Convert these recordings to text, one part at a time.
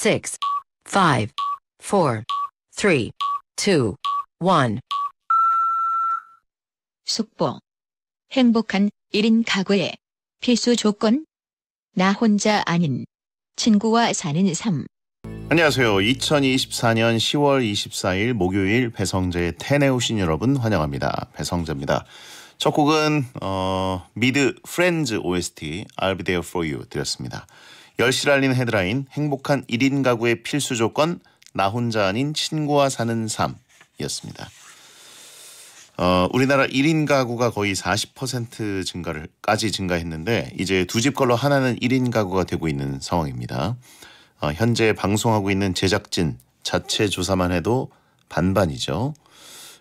6 5 4 3 2 1 e 속보. 행복한 1인 가구의 필수 조건. 나 혼자 아닌 친구와 사는 삶. 안녕하세요. 2024년 10월 24일 목요일 배성재의 테네우신 여러분 환영합니다. 배성재입니다. 첫 곡은 어, 미드 프렌즈 OST I'll Be There For You 드렸습니다. 10시 알린 헤드라인 행복한 1인 가구의 필수 조건 나 혼자 아닌 친구와 사는 삶이었습니다. 어, 우리나라 1인 가구가 거의 40% 증가를까지 증가했는데 이제 두 집 걸로 하나는 1인 가구가 되고 있는 상황입니다. 어, 현재 방송하고 있는 제작진 자체 조사만 해도 반반이죠.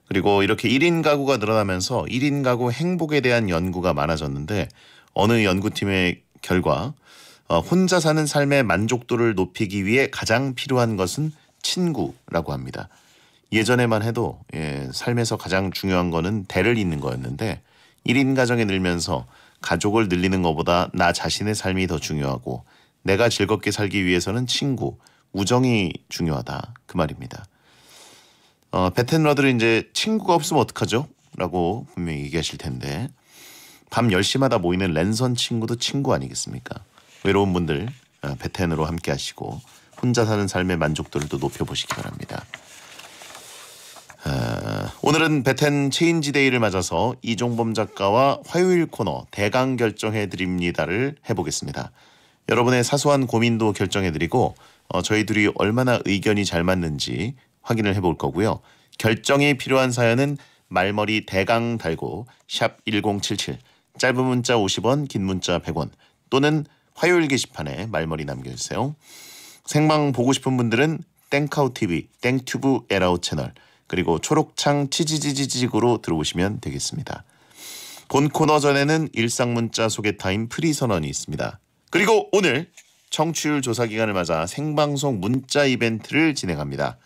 그리고 이렇게 1인 가구가 늘어나면서 1인 가구 행복에 대한 연구가 많아졌는데 어느 연구팀의 결과 어, 혼자 사는 삶의 만족도를 높이기 위해 가장 필요한 것은 친구라고 합니다. 예전에만 해도 예, 삶에서 가장 중요한 거는 대를 잇는 거였는데 1인 가정이 늘면서 가족을 늘리는 것보다 나 자신의 삶이 더 중요하고 내가 즐겁게 살기 위해서는 친구, 우정이 중요하다 그 말입니다. 어, 베텐러들은 이제 친구가 없으면 어떡하죠? 라고 분명히 얘기하실 텐데 밤 10시마다 모이는 랜선 친구도 친구 아니겠습니까? 외로운 분들 어, 베텐으로 함께 하시고 혼자 사는 삶의 만족도를 또 높여보시기 바랍니다. 어, 오늘은 베텐 체인지데이를 맞아서 이종범 작가와 화요일 코너 대강 결정해드립니다를 해보겠습니다. 여러분의 사소한 고민도 결정해드리고 어, 저희 둘이 얼마나 의견이 잘 맞는지 확인을 해볼 거고요. 결정이 필요한 사연은 말머리 대강 달고 샵 1077 짧은 문자 50원 긴 문자 100원 또는 화요일 게시판에 말머리 남겨주세요. 생방 보고 싶은 분들은 땡카우 TV, 땡튜브 에라우 채널 그리고 초록창 치지지지직으로 들어오시면 되겠습니다. 본 코너 전에는 일상 문자 소개 타임 프리 선언이 있습니다. 그리고 오늘 청취율 조사 기간을 맞아 생방송 문자 이벤트를 진행합니다.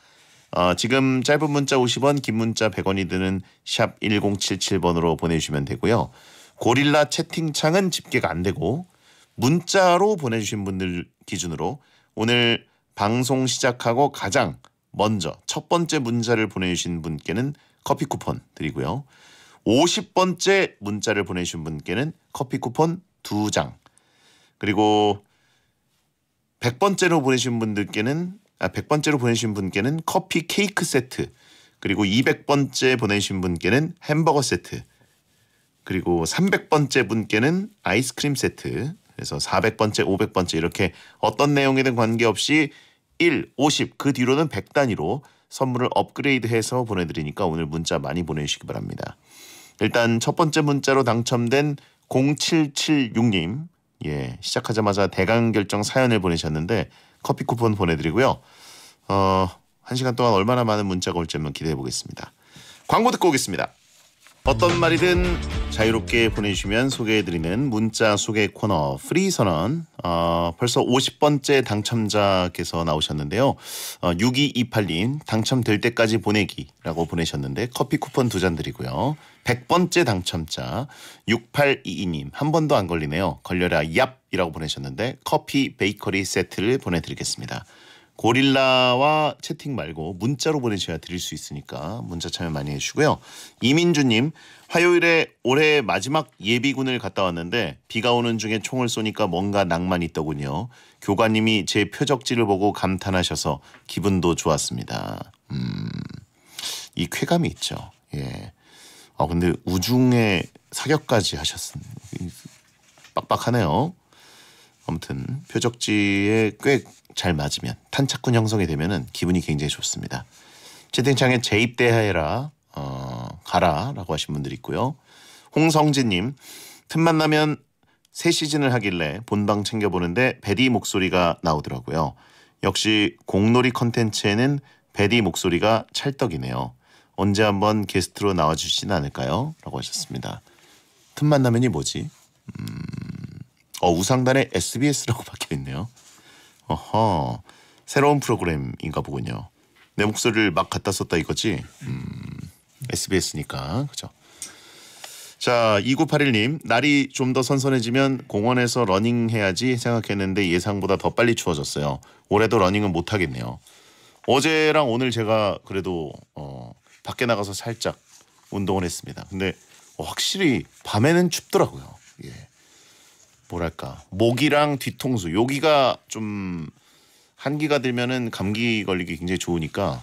어, 지금 짧은 문자 50원, 긴 문자 100원이 드는 샵 1077번으로 보내주시면 되고요. 고릴라 채팅창은 집계가 안 되고 문자로 보내주신 분들 기준으로 오늘 방송 시작하고 가장 먼저 첫 번째 문자를 보내주신 분께는 커피 쿠폰 드리고요. 50번째 문자를 보내주신 분께는 커피 쿠폰 2장 그리고 100번째로 보내신 분들께는 아 100번째로 보내신 분께는 커피 케이크 세트 그리고 200번째 보내신 분께는 햄버거 세트 그리고 300번째 분께는 아이스크림 세트 그래서 400번째, 500번째 이렇게 어떤 내용이든 관계없이 1, 50 그 뒤로는 100 단위로 선물을 업그레이드해서 보내드리니까 오늘 문자 많이 보내주시기 바랍니다. 일단 첫 번째 문자로 당첨된 0776님 예 시작하자마자 대강 결정 사연을 보내셨는데 커피 쿠폰 보내드리고요. 어, 한 시간 동안 얼마나 많은 문자가 올지 한번 기대해 보겠습니다. 광고 듣고 오겠습니다. 어떤 말이든 자유롭게 보내주시면 소개해드리는 문자 소개 코너 프리 선언 어, 벌써 50번째 당첨자께서 나오셨는데요. 어, 6228님 당첨될 때까지 보내기라고 보내셨는데 커피 쿠폰 두 잔 드리고요. 100번째 당첨자 6822님 한 번도 안 걸리네요. 걸려라 얍이라고 보내셨는데 커피 베이커리 세트를 보내드리겠습니다. 고릴라와 채팅 말고 문자로 보내셔야 드릴 수 있으니까 문자 참여 많이 해주시고요. 이민주님 화요일에 올해 마지막 예비군을 갔다 왔는데 비가 오는 중에 총을 쏘니까 뭔가 낭만이 있더군요. 교관님이 제 표적지를 보고 감탄하셔서 기분도 좋았습니다. 음, 이 쾌감이 있죠. 예. 아 근데 우중에 사격까지 하셨습니다 빡빡하네요. 아무튼 표적지에 꽤 잘 맞으면 탄착군 형성이 되면은 기분이 굉장히 좋습니다. 채팅창에 재입대해라 하 어, 가라라고 하신 분들 있고요. 홍성진님 틈만 나면 새 시즌을 하길래 본방 챙겨보는데 베디 목소리가 나오더라고요. 역시 공놀이 컨텐츠에는 베디 목소리가 찰떡이네요. 언제 한번 게스트로 나와주시진 않을까요? 라고 하셨습니다. 틈만 나면이 뭐지? 음... 어, 우상단에 SBS라고 박혀 있네요. 어허. 새로운 프로그램인가 보군요. 내 목소리를 막 갖다 썼다 이거지. 음. SBS니까. 그죠? 자, 2981님, 날이 좀 더 선선해지면 공원에서 러닝 해야지 생각했는데 예상보다 더 빨리 추워졌어요. 올해도 러닝은 못 하겠네요. 어제랑 오늘 제가 그래도 어, 밖에 나가서 살짝 운동을 했습니다. 근데 확실히 밤에는 춥더라고요. 예. 뭐랄까 목이랑 뒤통수 여기가 좀 한기가 들면은 감기 걸리기 굉장히 좋으니까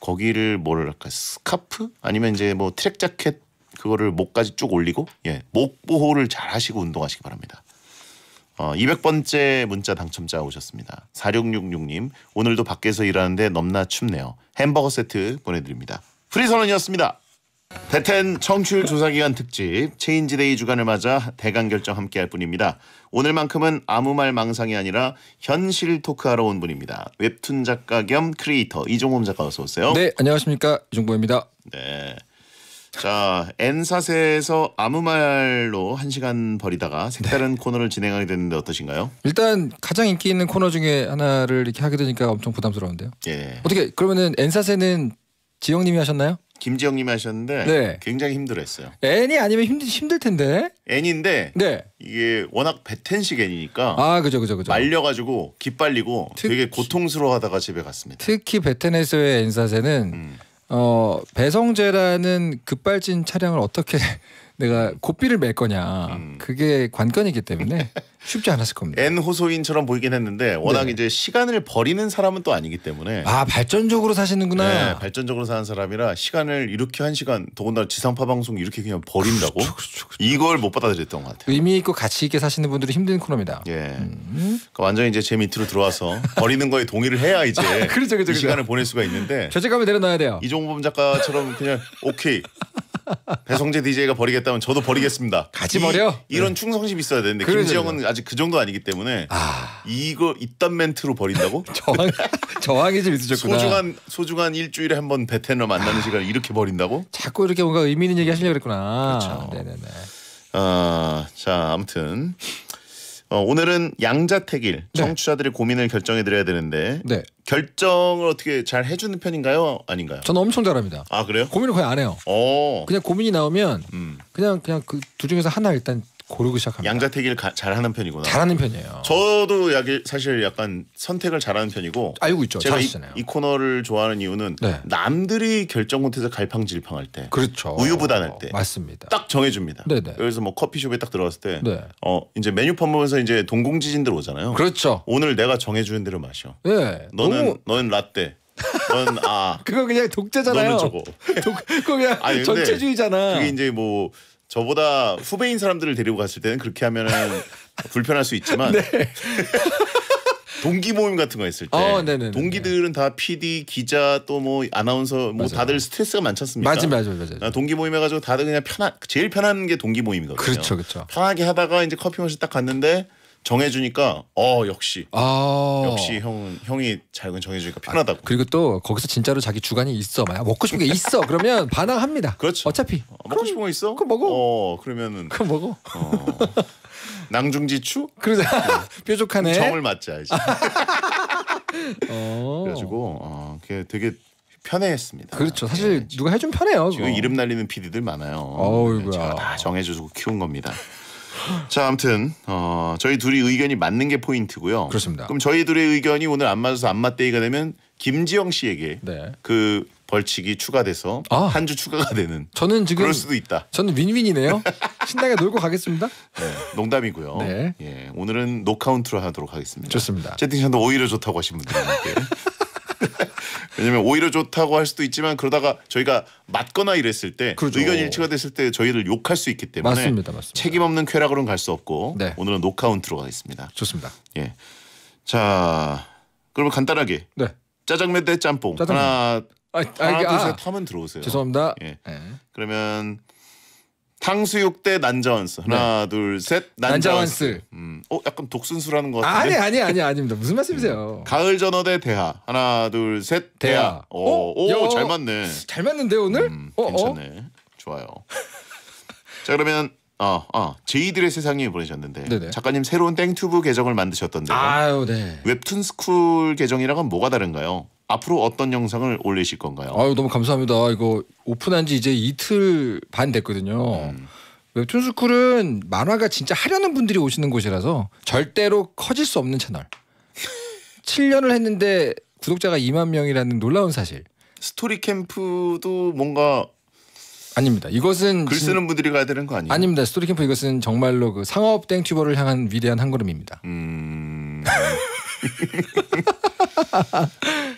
거기를 뭐랄까 스카프 아니면 이제 뭐 트랙 자켓 그거를 목까지 쭉 올리고 예목 보호를 잘 하시고 운동하시기 바랍니다. 어, 200번째 문자 당첨자 오셨습니다. 4666님 오늘도 밖에서 일하는데 넘나 춥네요. 햄버거 세트 보내드립니다. 프리선언이었습니다. 베텐 청취율 조사기간 특집 체인지데이 주간을 맞아 대강 결정 함께할 분입니다. 오늘만큼은 아무 말 망상이 아니라 현실 토크하러 온 분입니다. 웹툰 작가 겸 크리에이터 이종범 작가 어서 오세요. 네, 안녕하십니까 이종범입니다. 네. 자, 엔사세에서 아무 말로 한 시간 버리다가 네. 색다른 네. 코너를 진행하게 됐는데 어떠신가요? 일단 가장 인기 있는 코너 중에 하나를 이렇게 하게 되니까 엄청 부담스러운데요. 예. 어떻게 그러면은 N사세는 지영님이 하셨나요? 김지영님 하셨는데 네. 굉장히 힘들었어요. N이 아니면 힘들 힘들 텐데. N인데 네. 이게 워낙 베텐식 N이니까 아 그죠 그죠 그죠. 말려가지고 기빨리고 되게 고통스러워하다가 집에 갔습니다. 특히 베텐에서의 N사세는 음. 어, 배성재라는 급발진 차량을 어떻게 내가 고삐를 맬 거냐 음. 그게 관건이기 때문에 쉽지 않았을 겁니다. N 호소인처럼 보이긴 했는데 워낙 네. 이제 시간을 버리는 사람은 또 아니기 때문에 아 발전적으로 사시는구나. 네, 발전적으로 사는 사람이라 시간을 이렇게 한 시간 더군다나 지상파 방송 이렇게 그냥 버린다고 그렇죠, 그렇죠, 그렇죠. 이걸 못 받아들였던 것 같아요. 의미 있고 가치 있게 사시는 분들이 힘든 코너입니다. 예, 음. 그러니까 완전히 이제 제 밑으로 들어와서 버리는 거에 동의를 해야 이제 그렇죠, 그렇죠, 그렇죠, 시간을 보낼 수가 있는데 죄책감을 내려놔야 돼요. 이종범 작가처럼 그냥 오케이 배성재 DJ가 버리겠다면 저도 버리겠습니다. 같이 버려? 이런 네. 충성심 있어야 되는데 그래, 김지영은 그래. 아직 그 정도 아니기 때문에 아... 이거 이딴 멘트로 버린다고? 저항 저항이 좀 있으셨구나. 소중한 소중한 일주일에 한번 베테랑 만나는 아... 시간을 이렇게 버린다고? 자꾸 이렇게 뭔가 의미 있는 얘기 하시려고 그랬구나. 그렇죠. 네네네. 아자 아무튼 어, 오늘은 양자택일 네. 청취자들의 고민을 결정해 드려야 되는데 네. 결정을 어떻게 잘 해주는 편인가요? 아닌가요? 저는 엄청 잘합니다. 아 그래요? 고민을 거의 안 해요. 어. 그냥 고민이 나오면 음. 그냥 그냥 그 두 중에서 하나 일단 고르고 시작합니다. 양자택일 가, 잘하는 편이구나. 잘하는 편이에요. 저도 야 사실 약간 선택을 잘하는 편이고 알고 있죠. 제가 이, 이, 코너를 좋아하는 이유는 네. 남들이 결정 못해서 갈팡질팡할 때, 그렇죠. 우유부단할 때, 어, 맞습니다. 딱 정해줍니다. 네네. 네. 그래서 뭐 커피숍에 딱 들어갔을 때, 네. 어 이제 메뉴판 보면서 이제 동공지진들 오잖아요. 그렇죠. 오늘 내가 정해주는 대로 마셔. 네. 너는 너무... 너는 라떼. 넌 아. 그거 그냥 독재잖아요. 너는 저거. 독, 그거 그냥 아니, 전체주의잖아. 그게 이제 뭐 저보다 후배인 사람들을 데리고 갔을 때는 그렇게 하면은 불편할 수 있지만 네. 동기 모임 같은 거 했을 때 어, 동기들은 다 PD, 기자 또 뭐 아나운서 뭐 맞아요. 다들 스트레스가 많지 않습니까? 맞아 맞아 맞아. 동기 모임 해가지고 다들 그냥 편한 제일 편한 게 동기 모임이거든요. 그렇죠 그렇죠. 편하게 하다가 이제 커피 마실 딱 갔는데 정해주니까 어 역시 아. 역시 형 형이 잘 정해주니까 아, 편하다고. 그리고 또 거기서 진짜로 자기 주관이 있어. 막 먹고 싶은 게 있어. 그러면 반항합니다. 그렇죠. 어차피 어, 먹고 그럼, 싶은 거 있어? 그럼 먹어. 어 그러면은 그럼 먹어. 어, 낭중지추? 그러자 네. 뾰족하네. 정을 맞자야지. 어. 그래가지고 어, 그게 되게 편해했습니다. 그렇죠. 네. 사실 네, 누가 해준 편해요. 지금 이름 날리는 PD들 많아요. 어우, 네, 제가 다 정해주고 키운 겁니다. 자, 아무튼 어, 저희 둘이 의견이 맞는 게 포인트고요. 그렇습니다. 그럼 저희 둘의 의견이 오늘 안 맞아서 안 맞대이가 되면 김지영 씨에게 네. 그 벌칙이 추가돼서 아. 한주 추가가 되는 저는 지금 그럴 수도 있다. 저는 윈윈이네요. 신나게 놀고 가겠습니다. 네, 농담이고요. 네. 예, 오늘은 노카운트로 하도록 하겠습니다. 좋습니다. 채팅창도 오히려 좋다고 하신 분들 께 왜냐면 오히려 좋다고 할 수도 있지만 그러다가 저희가 맞거나 이랬을 때 그렇죠. 의견 일치가 됐을 때 저희를 욕할 수 있기 때문에 맞습니다, 맞습니다. 책임 없는 쾌락으로는 갈 수 없고 네. 오늘은 노카운트로 가겠습니다. 좋습니다. 예. 자, 그러면 간단하게 네. 짜장면 대 짬뽕 짜장면. 하나 아, 아 하나 아, 둘셋 하면 들어오세요. 죄송합니다. 예. 네. 그러면 탕수육 대 난자원스 하나 네. 둘셋 난자원스. 난자원스. 음, 어 약간 독순수라는 것 같은데. 아니 아니 아니 아닙니다. 무슨 말씀이세요? 음. 가을 전어 대 대하 하나 둘 셋 대하. 대하. 오잘 어? 맞네. 잘 맞는데 오늘? 음, 어, 어? 괜찮네. 어? 좋아요. 자 그러면 어, 어, 제이들의 세상이 보내셨는데 네네. 작가님 새로운 땡튜브 계정을 만드셨던데요. 아유, 네. 웹툰 스쿨 계정이랑은 뭐가 다른가요? 앞으로 어떤 영상을 올리실 건가요? 아유 너무 감사합니다. 이거 오픈한 지 이제 이틀 반 됐거든요. 음. 웹툰 스쿨은 만화가 진짜 하려는 분들이 오시는 곳이라서 절대로 커질 수 없는 채널. 7년을 했는데 구독자가 2만 명이라는 놀라운 사실. 스토리 캠프도 뭔가 아닙니다. 이것은 글 쓰는 진... 분들이 가야 되는 거 아니에요? 아닙니다. 스토리 캠프 이것은 정말로 그 상업 땡튜버를 향한 위대한 한 걸음입니다. 음...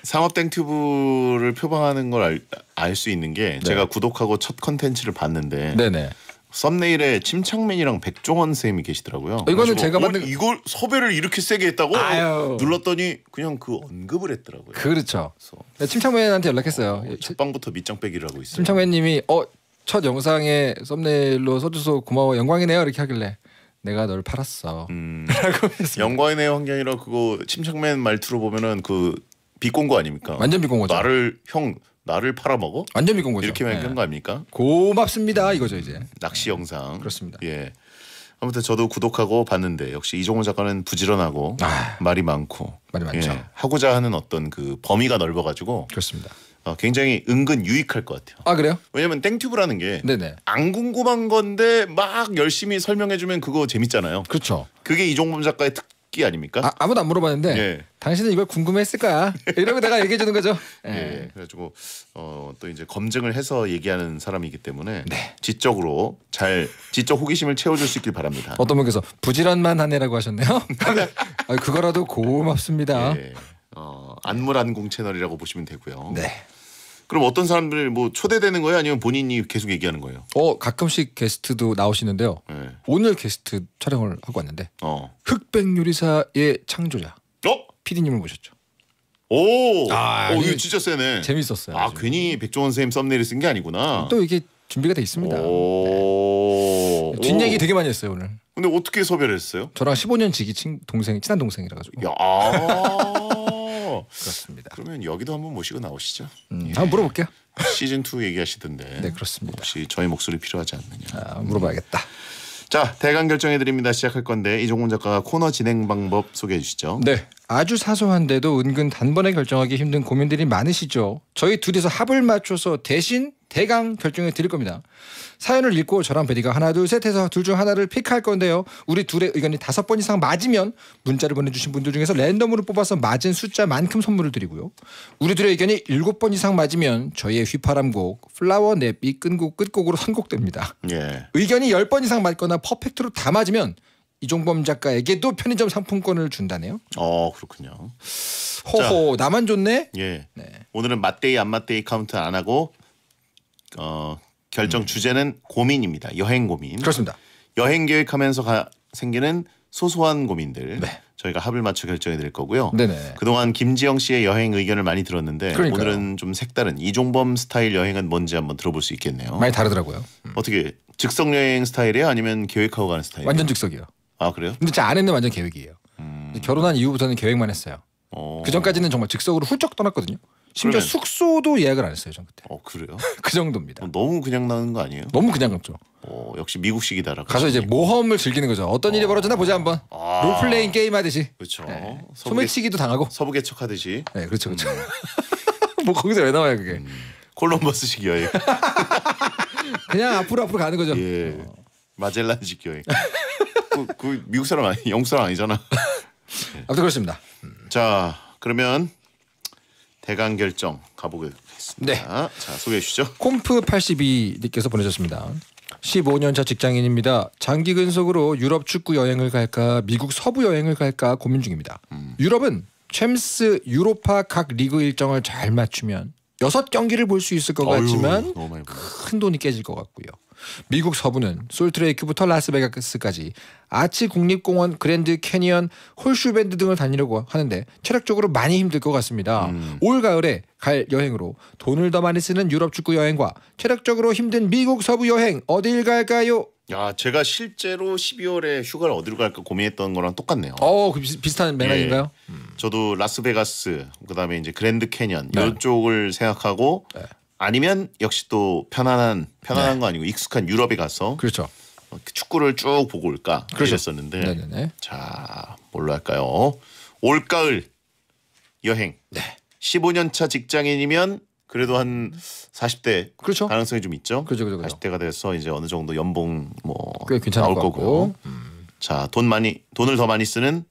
상업 땡튜브를 표방하는 걸 알 수 있는 게 네. 제가 구독하고 첫 컨텐츠를 봤는데 네네. 썸네일에 침착맨이랑 백종원 쌤이 계시더라고요. 어, 이거는 제가 만든 이걸 섭외를 이렇게 세게 했다고 아유. 눌렀더니 그냥 그 언급을 했더라고요. 그렇죠. 네, 침착맨한테 연락했어요. 어, 첫방부터 밑장 빼기라고 있어요. 침착맨님이 어 첫 영상에 썸네일로 써줘서 고마워 영광이네요 이렇게 하길래 내가 널 팔았어. 음, 라고 했습니 영광이네요 환경이라 그거 침착맨 말투로 보면은 그 비꼰거 아닙니까? 완전 비꼰거죠. 나를 형 나를 팔아먹어? 완전 비꼰거죠. 이렇게 말한 예. 네. 거 아닙니까? 고맙습니다 이거죠 이제. 낚시 네. 영상. 그렇습니다. 예. 아무튼 저도 구독하고 봤는데 역시 이종호 작가는 부지런하고 아, 말이 많고 말이 예, 많죠. 예, 하고자 하는 어떤 그 범위가 넓어가지고 그렇습니다. 어, 굉장히 은근 유익할 것 같아요. 아 그래요? 왜냐면 땡튜브라는 게 안 궁금한 건데 막 열심히 설명해주면 그거 재밌잖아요. 그렇죠. 그게 이종범 작가의 특 악기 아닙니까? 아, 아무도 안 물어봤는데 예. 당신은 이걸 궁금했을까? 이러고 내가 얘기해 주는 거죠. 예. 예. 그래가지고 어, 또 이제 검증을 해서 얘기하는 사람이기 때문에 네. 지적으로 잘 지적 호기심을 채워줄 수 있길 바랍니다. 어떤 분께서 부지런만 하네라고 하셨네요. 아, 그거라도 고맙습니다. 예. 어, 안무란공 채널이라고 보시면 되고요. 네. 그럼 어떤 사람들이 뭐 초대되는 거예요? 아니면 본인이 계속 얘기하는 거예요? 어 가끔씩 게스트도 나오시는데요. 네. 오늘 게스트 촬영을 하고 왔는데 어. 흑백요리사의 창조자 어? 피디님을 모셨죠. 오, 아, 오 이거 진짜 세네. 재밌었어요. 아 요즘. 괜히 백종원 선 썸네일을 쓴게 아니구나. 또 이게 준비가 돼 있습니다. 오. 네. 얘기 되게 많이 했어요 오늘. 근데 어떻게 소별했어요 저랑 15년 지기 친 동생 친한 동생이라 가지고. 야. 아. 그렇습니다. 그러면 여기도 한번 모시고 나오시죠. 음, 예. 한번 물어볼게요. 시즌 2 얘기하시던데. 네 그렇습니다. 혹시 저희 목소리 필요하지 않느냐. 아, 물어봐야겠다. 음. 자 대강 결정해 드립니다. 시작할 건데 이종훈 작가가 코너 진행 방법 소개해 주시죠. 네, 아주 사소한데도 은근 단번에 결정하기 힘든 고민들이 많으시죠. 저희 둘이서 합을 맞춰서 대신 대강 결정해 드릴 겁니다. 사연을 읽고 저랑 베리가 하나 둘 셋 해서 둘 중 하나를 픽할 건데요. 우리 둘의 의견이 다섯 번 이상 맞으면 문자를 보내주신 분들 중에서 랜덤으로 뽑아서 맞은 숫자만큼 선물을 드리고요. 우리 둘의 의견이 일곱 번 이상 맞으면 저희의 휘파람곡 플라워 냅이 끈곡 끝곡으로 선곡됩니다. 예. 의견이 열 번 이상 맞거나 퍼펙트로 다 맞으면 이종범 작가에게도 편의점 상품권을 준다네요. 어 그렇군요. 호호 자, 나만 좋네. 예. 네. 오늘은 맞대이 안 맞대이 카운트 안 하고 어 결정 음. 주제는 고민입니다. 여행 고민. 그렇습니다. 여행 계획하면서 가, 생기는 소소한 고민들 네. 저희가 합을 맞춰 결정해 드릴 거고요. 네네. 그동안 김지영 씨의 여행 의견을 많이 들었는데 그러니까요. 오늘은 좀 색다른 이종범 스타일 여행은 뭔지 한번 들어볼 수 있겠네요. 많이 다르더라고요. 음. 어떻게 즉석 여행 스타일이에요? 아니면 계획하고 가는 스타일이에요? 완전 즉석이요. 아 그래요? 근데 제 아내는 완전 계획이에요. 음. 결혼한 이후부터는 계획만 했어요. 어... 그 전까지는 정말 즉석으로 훌쩍 떠났거든요. 심지어 그러면... 숙소도 예약을 안 했어요 전 그때. 어 그래요? 그 정도입니다. 너무 그냥 나는 거 아니에요? 너무 그냥 갔죠. 어 역시 미국식이다라. 가서 이제 모험을 즐기는 거죠. 어떤 일이 어. 벌어졌나 보자 한번. 아... 롤플레잉 게임 하듯이. 그렇죠. 네. 서부 소매치기도 당하고. 서부개척 하듯이. 네 그렇죠 그렇죠. 음. 뭐 거기서 왜 나와요 그게? 음. 콜럼버스식 여행. 그냥 앞으로 앞으로 가는 거죠. 예. 어. 마젤란식 여행. 그, 그, 미국 사람 아니 영 사람 아니잖아. 아무튼 그렇습니다. 자 그러면 대강 결정 가보겠습니다. 네. 자 소개해 주시죠. 콤프 82님께서 보내셨습니다. 15년차 직장인입니다. 장기 근속으로 유럽 축구 여행을 갈까 미국 서부 여행을 갈까 고민 중입니다. 음. 유럽은 챔스 유로파 각 리그 일정을 잘 맞추면 여 경기를 볼 수 있을 것 같지만 큰 돈이 깨질 것 같고요. 미국 서부는 솔트레이크부터 라스베가스까지 아치 국립공원, 그랜드 캐니언, 홀슈밴드 등을 다니려고 하는데 체력적으로 많이 힘들 것 같습니다. 음. 올 가을에 갈 여행으로 돈을 더 많이 쓰는 유럽 축구 여행과 체력적으로 힘든 미국 서부 여행 어딜 갈까요? 야, 제가 실제로 12월에 휴가를 어디로 갈까 고민했던 거랑 똑같네요. 어, 그 비슷한 예. 맥락인가요? 예, 저도 라스베가스, 그다음에 이제 그랜드 캐년 네. 이쪽을 생각하고 네. 아니면 역시 또 편안한 편안한 네. 거 아니고 익숙한 유럽에 가서 그렇죠. 어, 그 축구를 쭉 보고 올까 그러셨었는데 그렇죠. 네네네. 자 뭘로 할까요? 올가을 여행. 네. 15년 차 직장인이면 그래도 한 40대 그렇죠. 가능성이 좀 있죠. 그렇죠, 그렇죠, 그렇죠. 40대가 돼서 이제 어느 정도 연봉 뭐꽤 나올 거고. 음. 자, 돈 많이 돈을 더 많이 쓰는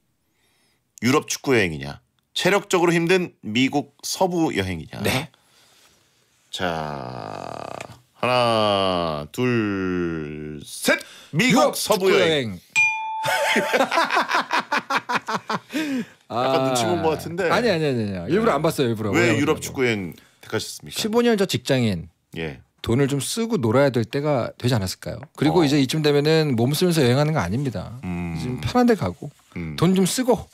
유럽 축구 여행이냐. 체력적으로 힘든 미국 서부 여행이냐. 네. 자 하나 둘 셋 미국 서부 여행. 약간 아. 눈치 본것 같은데. 아니 아니 아니 아니. 일부러 안 봤어요 일부러. 왜 유럽 축구 여행 택하셨습니까? 15년 전 직장인. 예. 돈을 좀 쓰고 놀아야 될 때가 되지 않았을까요? 그리고 어. 이제 이쯤 되면은 몸 쓰면서 여행하는 거 아닙니다. 음. 지금 편한 데 가고 음. 돈좀 쓰고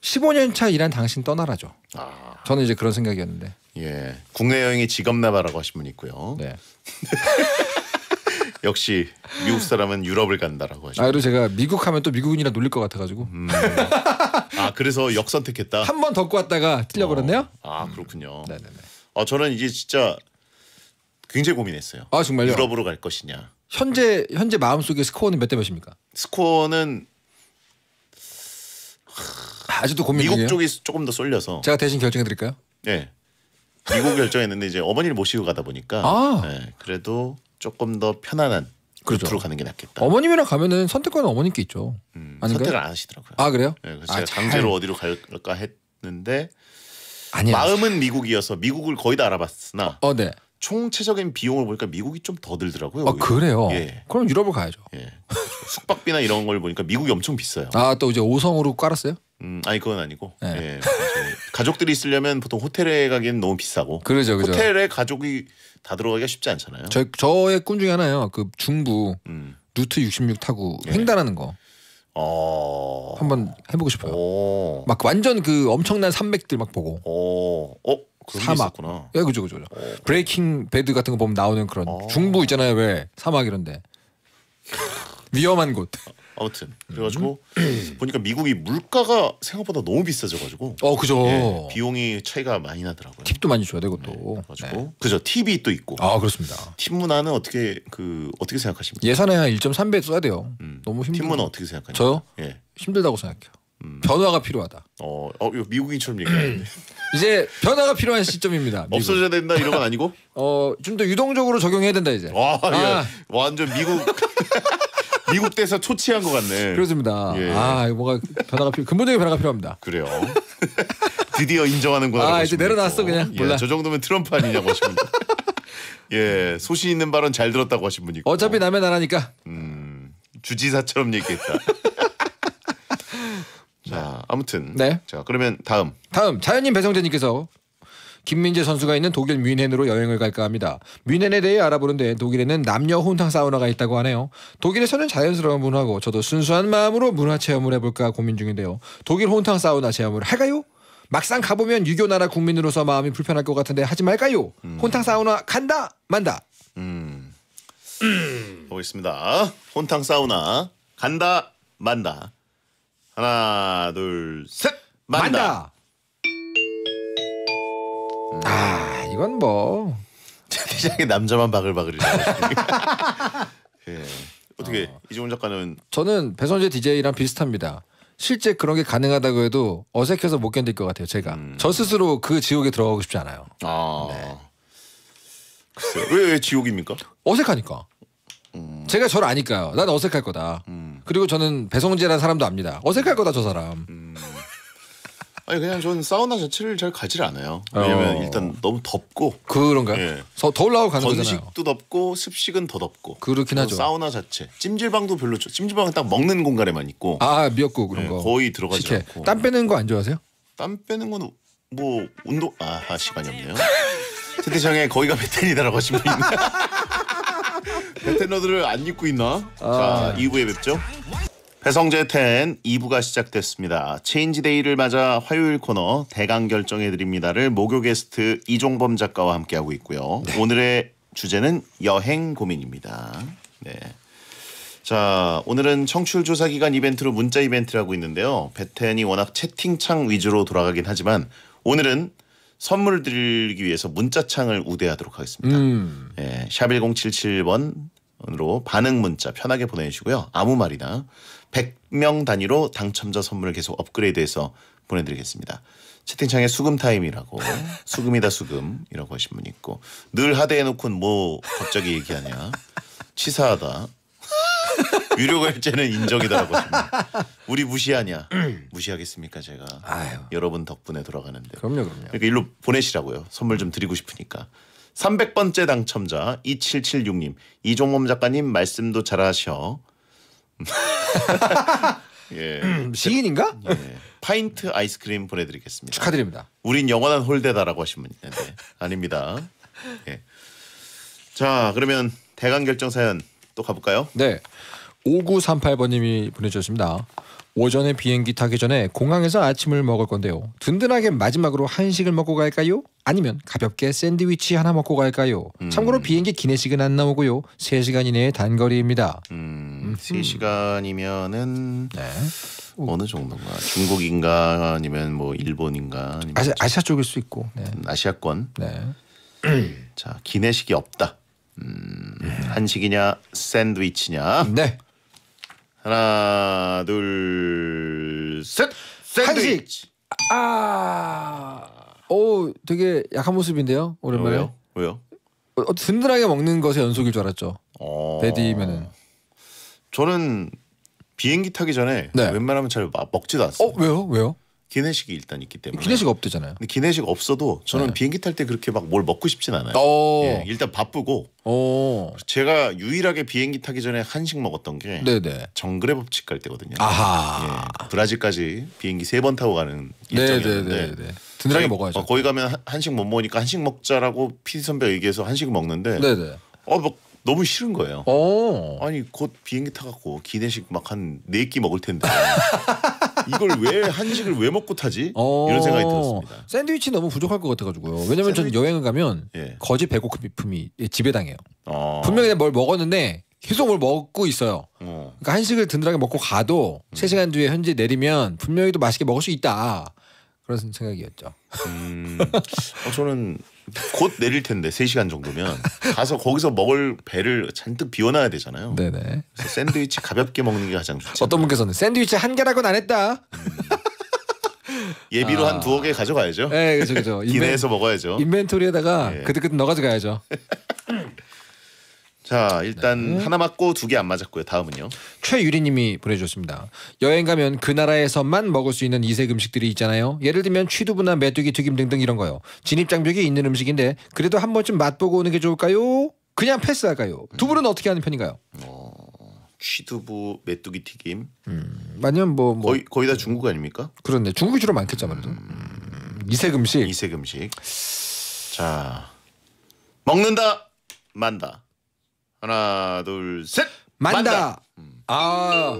15년 차 일한 당신 떠나라죠. 아. 저는 이제 그런 생각이었는데. 예, 국내 여행이 직업 나바라고 하신 분 있고요. 네. 역시 미국 사람은 유럽을 간다라고 하시죠. 아 그리고 제가 미국 하면 또 미국인이라 놀릴 것 같아가지고. 음. 아 그래서 역선택했다. 한번 덮고 왔다가 틀려버렸네요. 어. 아 그렇군요. 음. 네네네. 아 저는 이제 진짜 굉장히 고민했어요. 아 정말요? 유럽으로 갈 것이냐. 현재 현재 마음 속에 스코어는 몇 대 몇입니까? 스코어는 아직도 고민 미국 중이에요? 쪽이 조금 더 쏠려서. 제가 대신 결정해 드릴까요? 네. 미국 결정했는데 이제 어머니를 모시고 가다 보니까 아. 네, 그래도 조금 더 편안한 그렇죠. 루트로 가는 게 낫겠다. 어머님이랑 가면은 선택권은 어머님께 있죠. 음, 선택을 안 하시더라고요. 아 그래요? 네, 그래서 아, 제가 강제로 어디로 갈까 했는데 아니야. 마음은 미국이어서 미국을 거의 다 알아봤으나 어, 네. 총체적인 비용을 보니까 미국이 좀 더 들더라고요. 아, 그래요? 예. 그럼 유럽을 가야죠. 예. 숙박비나 이런 걸 보니까 미국이 엄청 비싸요. 아또 이제 오성으로 깔았어요? 음, 아니 그건 아니고. 네. 예. 가족들이 있으려면 보통 호텔에 가기는 너무 비싸고. 그러죠, 그죠. 호텔에 가족이 다 들어가기가 쉽지 않잖아요. 저 저의 꿈 중에 하나요. 그 중부 음. 루트 66 타고 예. 횡단하는 거. 어... 한번 해보고 싶어요. 오. 막 완전 그 엄청난 산맥들 막 보고. 오. 어? 사막. 구나 예, 그죠, 그죠. 오. 브레이킹 배드 같은 거 보면 나오는 그런 어. 중부 있잖아요, 왜 사막 이런데 위험한 곳. 아무튼 음. 그래가지고 보니까 미국이 물가가 생각보다 너무 비싸져가지고 어 그죠 예, 비용이 차이가 많이 나더라고요. 팁도 많이 줘야 되고 또. 네, 가지고 네. 그죠 팁이 또 있고. 아 그렇습니다. 팁 문화는 어떻게 그 어떻게 생각하십니까? 예산의 한 1.3배 써야 돼요. 음. 너무 힘들. 팁 문화 어떻게 생각하냐? 저요? 예. 힘들다고 생각해요. 음. 변화가 필요하다. 어, 어이 미국인처럼 얘기하는데. 음. 이제 변화가 필요한 시점입니다. 미국. 없어져야 된다 이런 건 아니고? 어, 좀 더 유동적으로 적용해야 된다 이제. 와, 아, 예. 아. 완전 미국 미국 대사 초치한 것 같네. 그렇습니다. 예. 아 뭐가 변화가 필요. 근본적인 변화가 필요합니다. 그래요. 드디어 인정하는구나. 아 이제 내려놨어 그냥. 몰라. 예, 저 정도면 트럼프 아니냐고 하시면. 예 소신 있는 발언 잘 들었다고 하신 분이. 고 어차피 남의 나라니까. 음 주지사처럼 얘기했다. 자 아무튼. 네. 자 그러면 다음. 다음 자연인 배성재님께서 김민재 선수가 있는 독일 뮌헨으로 여행을 갈까 합니다. 뮌헨에 대해 알아보는데 독일에는 남녀 혼탕 사우나가 있다고 하네요. 독일에서는 자연스러운 문화고 저도 순수한 마음으로 문화 체험을 해볼까 고민 중인데요. 독일 혼탕 사우나 체험을 할까요? 막상 가보면 유교 나라 국민으로서 마음이 불편할 것 같은데 하지 말까요? 음. 혼탕 사우나 간다 만다. 음. 보겠습니다. 혼탕 사우나 간다 만다. 하나 둘 셋. 만다. 만다. 음. 아 이건 뭐 세상에 남자만 바글바글이라고. 예. 어떻게 어. 이종훈 작가는 저는 배선재 DJ랑 비슷합니다. 실제 그런 게 가능하다고 해도 어색해서 못 견딜 것 같아요. 제가 음. 저 스스로 그 지옥에 들어가고 싶지 않아요. 아. 네. 글쎄요. 왜, 왜 지옥입니까? 어색하니까. 음. 제가 저를 아니까요. 난 어색할 거다. 음. 그리고 저는 배성재라는 사람도 압니다. 어색할 거다 저 사람. 음. 아니 그냥 저는 사우나 자체를 잘 가질 않아요. 어. 왜냐면 어. 일단 너무 덥고 그런가요? 예. 더울라고 가는 거잖아요. 건식도 덥고 습식은 더 덥고 그렇긴 하죠. 사우나 자체 찜질방도 별로 좋. 찜질방은 딱 먹는 공간에만 있고 아 미역국 그런 예, 거 거의 들어가지 식혜. 않고 땀 빼는 거 안 좋아하세요? 땀 빼는 건 뭐 운동 아, 아 시간이 없네요. 채팅창에 거기가 베테니다라고 하시면 신베테너들을안 입고 있나? 아. 자 2부에 뵙죠. 배성재 텐 2부가 시작됐습니다. 체인지데이를 맞아 화요일 코너 대강 결정해드립니다를 목요 게스트 이종범 작가와 함께하고 있고요. 네. 오늘의 주제는 여행 고민입니다. 네. 자, 오늘은 청출 조사 기간 이벤트로 문자 이벤트를 하고 있는데요. 배텐이 워낙 채팅창 위주로 돌아가긴 하지만 오늘은 선물 드리기 위해서 문자창을 우대하도록 하겠습니다. 음. 네, 샵 1077번으로 반응 문자 편하게 보내주시고요. 아무 말이나 100명 단위로 당첨자 선물을 계속 업그레이드해서 보내드리겠습니다. 채팅창에 수금 타임이라고 수금이다 수금이라고 하신 분 있고 늘 하대해놓고는 뭐 갑자기 얘기하냐 치사하다 유료 결제는 인정이다라고 하십니다. 우리 무시하냐? 무시하겠습니까 제가? 아유. 여러분 덕분에 돌아가는데. 그럼요, 그럼요. 그러니까 일로 보내시라고요. 선물 좀 드리고 싶으니까. 300번째 당첨자 2776님 이종범 작가님 말씀도 잘하셔. 예. 음, 시인인가? 예. 파인트 아이스크림 보내드리겠습니다. 축하드립니다. 우린 영원한 홀대다라고 하시면 네. 아닙니다. 예. 자 그러면 대강 결정 사연 또 가볼까요? 네. 5938번님이 보내주셨습니다. 오전에 비행기 타기 전에 공항에서 아침을 먹을 건데요. 든든하게 마지막으로 한식을 먹고 갈까요? 아니면 가볍게 샌드위치 하나 먹고 갈까요? 음. 참고로 비행기 기내식은 안 나오고요. 3시간 이내의 단거리입니다. 음. 3 음. 시간이면은 네. 뭐 어느 정도인가? 중국인가 아니면 뭐 일본인가? 아니면 아시아, 시아 쪽일 수 있고 음, 네. 아시아권. 네. 자 기내식이 없다. 음, 예. 한식이냐 샌드위치냐? 네. 하나 둘 셋. 한식. 아. 오 되게 약한 모습인데요 오랜만에. 왜요? 왜요? 어, 든든하게 먹는 것의 연속일 줄 알았죠. 어... 데디면은 저는 비행기 타기 전에 네. 웬만하면 잘 먹지도 않습니다. 어 왜요? 왜요? 기내식이 일단 있기 때문에 기내식 없대잖아요. 근데 기내식 없어도 저는 네. 비행기 탈 때 그렇게 막 뭘 먹고 싶진 않아요. 어. 예, 일단 바쁘고 오. 어. 제가 유일하게 비행기 타기 전에 한식 먹었던 게 네네. 네. 정글의 법칙 갈 때거든요. 아하. 예, 브라질까지 비행기 세 번 타고 가는 네, 네, 일정이었는데 든든하게 먹어야죠. 거기 가면 한식 못 먹으니까 한식 먹자라고 피디 선배 얘기해서 한식 먹는데 네네. 어막 뭐 너무 싫은 거예요. 오. 어. 아니 곧 비행기 타갖고 기내식 막 한 네 끼 먹을 텐데 이걸 왜 한식을 왜 먹고 타지? 오. 어. 이런 생각이 들었습니다. 샌드위치 너무 부족할 것 같아가지고요. 왜냐면 샌드 여행을 가면 예. 거지 배고픔이 지배당해요. 어. 분명히 뭘 먹었는데 계속 뭘 먹고 있어요. 어. 그러니까 한식을 든든하게 먹고 가도 음. 3시간 뒤에 현지 내리면 분명히 또 맛있게 먹을 수 있다. 그런 생각이었죠. 음, 어, 저는 곧 내릴 텐데 3시간 정도면 가서 거기서 먹을 배를 잔뜩 비워놔야 되잖아요. 네네. 그래서 샌드위치 가볍게 먹는 게 가장 좋죠. 어떤 분께서는 샌드위치 한 개라고는 안 했다. 음. 예비로 아. 한 두어 개 가져가야죠. 네, 그죠, 그죠. 기내에서 먹어야죠. 인벤토리에다가 예. 그때그때 넣어가지 가야죠. 자 일단 네. 하나 맞고 두 개 안 맞았고요. 다음은요. 최유리님이 보내주셨습니다. 여행 가면 그 나라에서만 먹을 수 있는 이색 음식들이 있잖아요. 예를 들면 취두부나 메뚜기 튀김 등등 이런 거요. 진입 장벽이 있는 음식인데 그래도 한 번쯤 맛보고 오는 게 좋을까요? 그냥 패스할까요? 두 분은 어떻게 하는 편인가요? 어, 취두부 메뚜기 튀김 음, 아니면 뭐, 뭐 거의 거의 다 중국 아닙니까? 그런데 중국 이주로 많겠죠 아무래도. 음. 음, 이색 음식 이색 음식 자 먹는다 만다 하나 둘 셋. 만다. 만다. 아.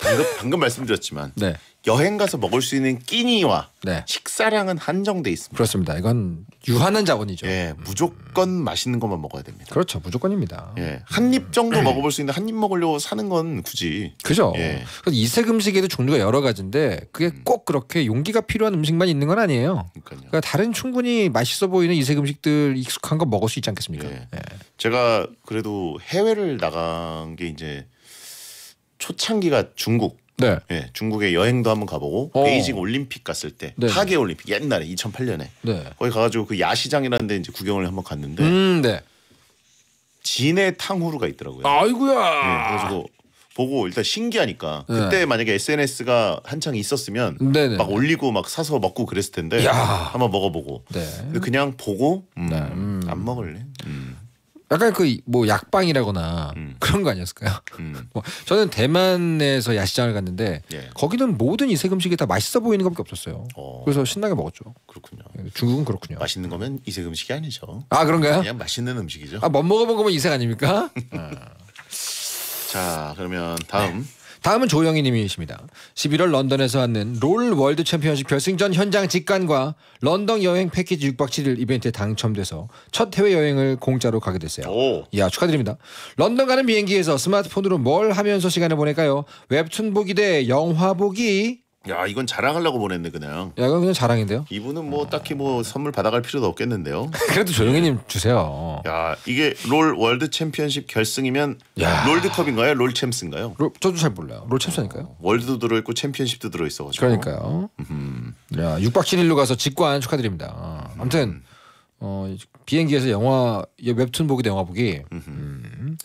방금, 방금 말씀드렸지만 네. 여행 가서 먹을 수 있는 끼니와 네. 식사량은 한정돼 있습니다. 그렇습니다. 이건 유한한 자원이죠. 예, 음. 무조건 맛있는 것만 먹어야 됩니다. 그렇죠, 무조건입니다. 예, 한입 음. 정도 음. 먹어볼 수 있는데 한입 먹으려고 사는 건 굳이. 그죠. 예. 이색 음식에도 종류가 여러 가지인데 그게 꼭 그렇게 용기가 필요한 음식만 있는 건 아니에요. 그러니까요. 그러니까 다른 충분히 맛있어 보이는 이색 음식들 익숙한 거 먹을 수 있지 않겠습니까? 예. 예. 제가 그래도 해외를 나간 게 이제 초창기가 중국 네. 예, 중국에 여행도 한번 가보고 어. 베이징 올림픽 갔을 때 네. 하계 올림픽 옛날에 2008년에 네. 거기 가가지고 그 야시장이라는 데 이제 구경을 한번 갔는데 음, 네. 진해 탕후루가 있더라고요. 아이구야. 예, 그래서 보고 일단 신기하니까 네. 그때 만약에 SNS가 한창 있었으면 네네. 네. 막 올리고 막 사서 먹고 그랬을 텐데 야. 한번 먹어보고 네. 근데 그냥 보고 음, 안 먹을래. 음. 약간 그 뭐 약방이라거나 음. 그런 거 아니었을까요? 음. 뭐 저는 대만에서 야시장을 갔는데 예. 거기는 모든 이색 음식이 다 맛있어 보이는 것밖에 없었어요. 어. 그래서 신나게 먹었죠. 그렇군요. 예, 중국은 그렇군요. 맛있는 거면 이색 음식이 아니죠. 아 그런가요? 그냥 맛있는 음식이죠. 아못 먹어본 거면 이색 아닙니까? 아. 자 그러면 다음 네. 다음은 조영희 님이십니다. 11월 런던에서 하는 롤 월드 챔피언십 결승전 현장 직관과 런던 여행 패키지 6박 7일 이벤트에 당첨돼서 첫 해외 여행을 공짜로 가게 됐어요. 오. 이야 축하드립니다. 런던 가는 비행기에서 스마트폰으로 뭘 하면서 시간을 보낼까요? 웹툰 보기 대 영화 보기 야 이건 자랑하려고 보냈네 그냥. 야 이건 그냥 자랑인데요. 이분은 뭐 어... 딱히 뭐 선물 받아갈 필요도 없겠는데요. 그래도 조용히님 주세요. 야 이게 롤 월드 챔피언십 결승이면 야... 롤드컵인가요? 롤 챔스인가요? 롤, 저도 잘 몰라요. 롤 챔스니까요. 어, 월드도 들어있고 챔피언십도 들어있어가지고. 그러니까요. 음. 야 6박 7일로 가서 직관 축하드립니다. 어, 아무튼 음. 어, 비행기에서 영화 웹툰 보기 영화 보기. 음.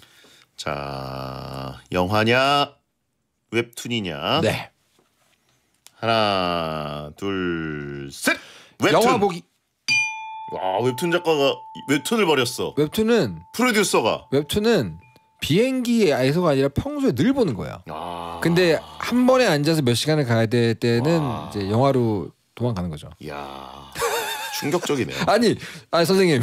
자 영화냐 웹툰이냐. 네. 하나, 둘, 셋. 영화 보기. 와 웹툰 작가가 웹툰을 버렸어. 웹툰은 프로듀서가. 웹툰은 비행기에서가 아니라 평소에 늘 보는 거야. 아... 근데 한 번에 앉아서 몇 시간을 가야 될 때는 와... 이제 영화로 도망가는 거죠. 야. 충격적이네요. 아니, 아니 선생님.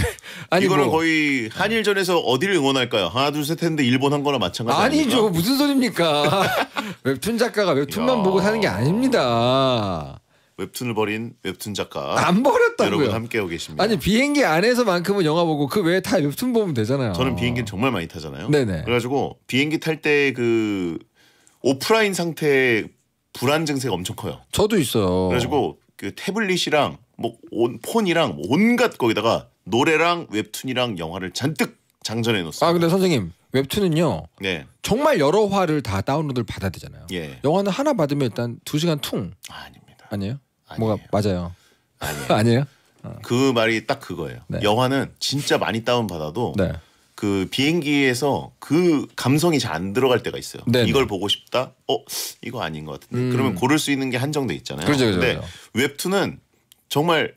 아니 이거는 뭐, 거의 한일전에서 어디를 응원할까요? 하나 둘 셋 했는데 일본 한 거나 마찬가지 아니죠. 아닙니까? 무슨 소리입니까? 웹툰 작가가 웹툰만 야. 보고 사는 게 아닙니다. 웹툰을 버린 웹툰 작가 안 버렸다고요. 여러분 함께하고 계십니다. 아니 비행기 안에서만큼은 영화 보고 그 외에 다 웹툰 보면 되잖아요. 저는 비행기는 정말 많이 타잖아요. 네네. 그래가지고 비행기 탈 때 그 오프라인 상태 불안 증세가 엄청 커요. 저도 있어요. 그래가지고 그 태블릿이랑 뭐 온, 폰이랑 뭐 온갖 거기다가 노래랑 웹툰이랑 영화를 잔뜩 장전해 놓습니다. 아 근데 선생님 웹툰은요. 네. 정말 여러 화를 다 다운로드를 받아야 되잖아요. 예. 영화는 하나 받으면 일단 두 시간 퉁. 아, 닙니다 아니에요? 아니에요. 뭐가 맞아요. 아니에요. 아니에요? 어. 그 말이 딱 그거예요. 네. 영화는 진짜 많이 다운 받아도 네. 그 비행기에서 그 감성이 잘 안 들어갈 때가 있어요. 네네. 네. 이걸 보고 싶다. 어 이거 아닌 것 같은데. 음. 그러면 고를 수 있는 게 한정돼 있잖아요. 그렇죠, 그렇죠, 근데 그렇죠. 웹툰은 정말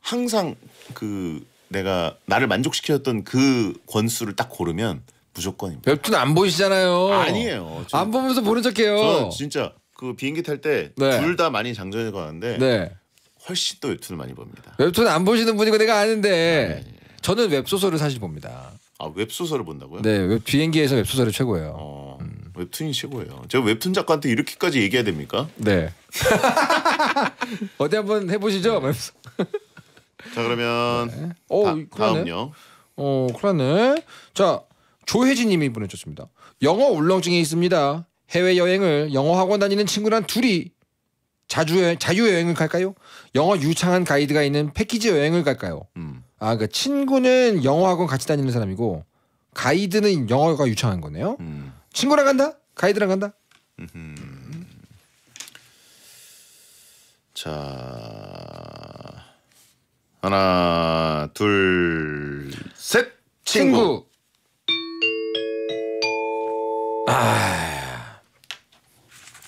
항상 그 내가 나를 만족시켰던 그 권수를 딱 고르면 무조건입니다. 웹툰 안 보시잖아요. 아니에요. 안 보면서 보는 척해요. 저는 진짜 그 비행기 탈 때 둘다 네. 많이 장전해 가는데 네. 훨씬 또 웹툰을 많이 봅니다. 웹툰 안 보시는 분이고 내가 아는데 아 네, 네. 저는 웹소설을 사실 봅니다. 아 웹소설을 본다고요? 네, 웹, 비행기에서 웹소설이 최고예요. 어... 웹툰이 최고예요. 제가 웹툰 작가한테 이렇게까지 얘기해야 됩니까? 네. 어디 한번 해보시죠. 네. 자 그러면 네. 오, 다, 그러네. 음요 어, 그러네. 어, 자, 조혜진님이 보내주셨습니다. 영어 울렁증이 있습니다. 해외 여행을 영어 학원 다니는 친구랑 둘이 자주 여행, 자유 여행을 갈까요? 영어 유창한 가이드가 있는 패키지 여행을 갈까요? 음. 아, 그 친구는 영어 학원 같이 다니는 사람이고 가이드는 영어가 유창한 거네요. 음. 친구랑 간다? 가이드랑 간다? 자 하나 둘 셋 친구. 친구. 아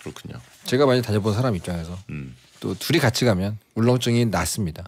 그렇군요. 제가 많이 다녀본 사람 입장에서 음. 또 둘이 같이 가면 울렁증이 낫습니다.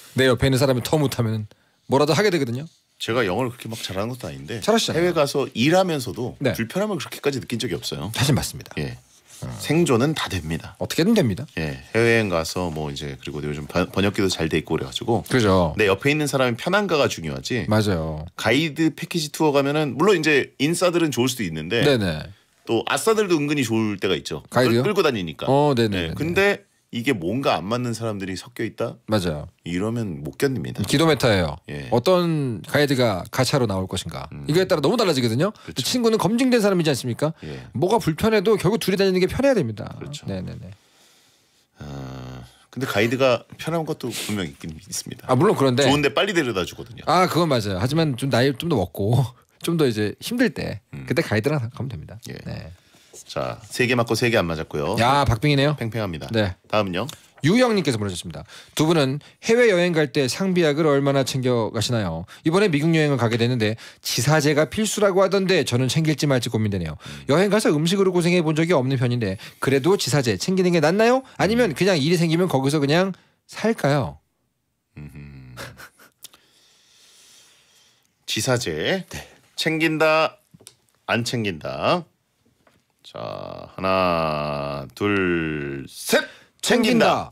내 옆에 있는 사람이 더 못하면 뭐라도 하게 되거든요. 제가 영어를 그렇게 막 잘하는 것도 아닌데 잘하시잖아요. 해외 가서 일하면서도 네. 불편함을 그렇게까지 느낀 적이 없어요. 사실 맞습니다. 예. 음. 생존은 다 됩니다. 어떻게든 됩니다. 예, 해외여행 가서 뭐 이제 그리고 요즘 번, 역기도잘 돼 있고 그래가지고 그죠. 내 옆에 있는 사람이 편한가가 중요하지. 맞아요. 가이드 패키지 투어 가면은 물론 이제 인싸들은 좋을 수도 있는데 네네. 또 아싸들도 은근히 좋을 때가 있죠. 가이드 끌고 다니니까. 어, 네네. 예, 근데 이게 뭔가 안 맞는 사람들이 섞여 있다. 맞아요. 이러면 못 견딥니다. 기도메타예요. 예. 어떤 가이드가 가차로 나올 것인가. 음. 이거에 따라 너무 달라지거든요. 그렇죠. 친구는 검증된 사람이지 않습니까? 예. 뭐가 불편해도 결국 둘이 다니는 게 편해야 됩니다. 그렇죠. 네네네. 아... 근데 가이드가 편한 것도 분명 있긴 있습니다. 아 물론 그런데 좋은데 빨리 데려다 주거든요. 아 그건 맞아요. 하지만 좀 나이 좀더 먹고 좀 더 이제 힘들 때 음. 그때 가이드랑 가면 됩니다. 예. 네. 자, 세 개 맞고 세 개 안 맞았고요. 야 박빙이네요. 팽팽합니다. 네. 다음은요. 유영님께서 보내주셨습니다. 두 분은 해외 여행 갈 때 상비약을 얼마나 챙겨 가시나요? 이번에 미국 여행을 가게 되는데 지사제가 필수라고 하던데 저는 챙길지 말지 고민되네요. 음. 여행 가서 음식으로 고생해 본 적이 없는 편인데 그래도 지사제 챙기는 게 낫나요? 아니면 음. 그냥 일이 생기면 거기서 그냥 살까요? 지사제 네. 챙긴다 안 챙긴다 자 하나 둘 셋 챙긴다.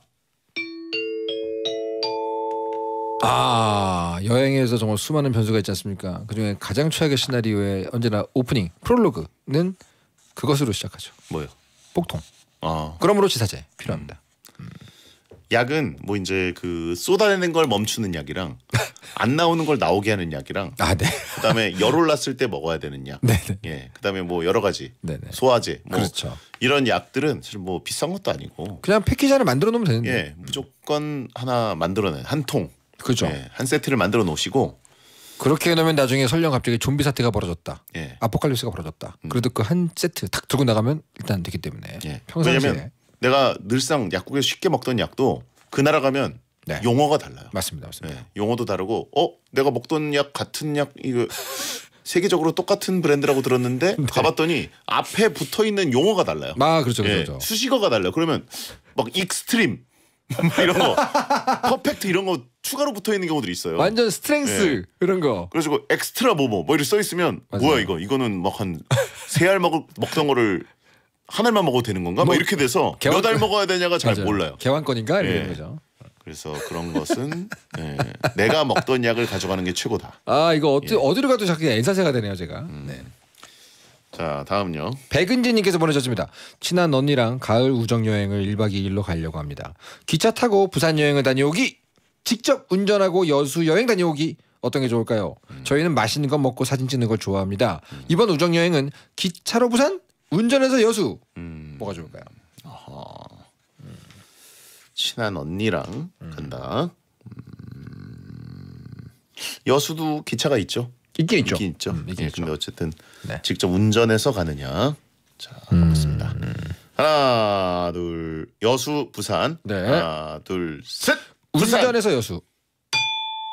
아 여행에서 정말 수많은 변수가 있지 않습니까? 그중에 가장 최악의 시나리오의 언제나 오프닝 프롤로그는 그것으로 시작하죠. 뭐요? 복통. 아. 그러므로 지사제 필요합니다. 약은 뭐 이제 그 쏟아내는 걸 멈추는 약이랑 안 나오는 걸 나오게 하는 약이랑 아, 네. 그다음에 열 올랐을 때 먹어야 되는 약. 네, 네. 예. 그다음에 뭐 여러 가지 네네. 네. 소화제 뭐 그렇죠. 이런 약들은 사실 뭐 비싼 것도 아니고 그냥 패키지 안에 만들어 놓으면 되는데. 예. 무조건 하나 만들어낸 한 통. 그죠. 예, 한 세트를 만들어 놓으시고 그렇게 해 놓으면 나중에 설령 갑자기 좀비 사태가 벌어졌다. 예. 아포칼립스가 벌어졌다. 음. 그래도 그 한 세트 탁 들고 나가면 일단 되기 때문에 예. 평상에 왜냐면 내가 늘상 약국에서 쉽게 먹던 약도 그 나라 가면 네. 용어가 달라요. 맞습니다. 맞습니다. 네, 용어도 다르고 어 내가 먹던 약 같은 약 이거 세계적으로 똑같은 브랜드라고 들었는데 네. 가봤더니 앞에 붙어 있는 용어가 달라요. 아 그렇죠, 그렇죠, 네. 그렇죠. 수식어가 달라요. 그러면 막 익스트림 이런 거 퍼펙트 이런 거 추가로 붙어 있는 경우들이 있어요. 완전 스트렝스 네. 이런 거. 그래가 엑스트라 뭐뭐 뭐 이렇게 써 있으면 뭐야 이거 이거는 막 한세알 먹을 먹던 거를 하나만 먹어도 되는 건가? 뭐, 뭐 이렇게 돼서 몇알 먹어야 되냐가 잘 맞아요. 몰라요. 개왕권인가 이렇게 예. 거죠. 그래서 그런 것은 네, 내가 먹던 약을 가져가는 게 최고다. 아 이거 어디, 예. 어디로 가도 자꾸 엔사세가 되네요 제가. 음. 네. 자 다음요. 백은진님께서 보내셨습니다. 친한 언니랑 가을 우정 여행을 1박 2일로 가려고 합니다. 기차 타고 부산 여행을 다녀오기, 직접 운전하고 여수 여행 다녀오기. 어떤 게 좋을까요? 음. 저희는 맛있는 거 먹고 사진 찍는 걸 좋아합니다. 음. 이번 우정 여행은 기차로 부산, 운전해서 여수 음. 뭐가 좋을까요? 아허 음. 친한 언니랑 음. 간다. 음. 여수도 기차가 있죠. 있긴 있죠. 있긴 있죠. 음, 있긴 네, 근데 어쨌든 네. 직접 운전해서 가느냐. 자, 보겠습니다. 음. 하나, 둘, 여수, 부산. 네. 하나, 둘, 셋. 부산. 운전해서 여수.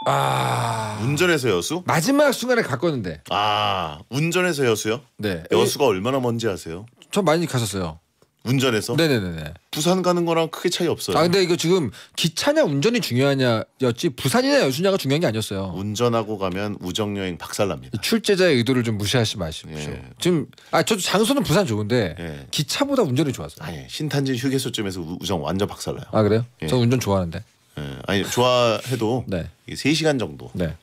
아 운전해서 여수? 마지막 순간에 갔었는데. 아 운전해서 여수요? 네. 여수가 얼마나 먼지 아세요? 전 많이 갔었어요. 운전해서? 네네네 부산 가는 거랑 크게 차이 없어요. 아 근데 이거 지금 기차냐 운전이 중요하냐였지 부산이냐 여수냐가 중요한 게 아니었어요. 운전하고 가면 우정 여행 박살납니다. 출제자의 의도를 좀 무시하시 마십시오. 예. 지금 아 저도 장소는 부산 좋은데 예. 기차보다 운전이 좋았어요. 아니 예. 신탄진 휴게소쯤에서 우, 우정 완전 박살나요. 아 그래요? 예. 저 운전 좋아하는데. 예. 아니 좋아해도 네. 3시간 정도. 네.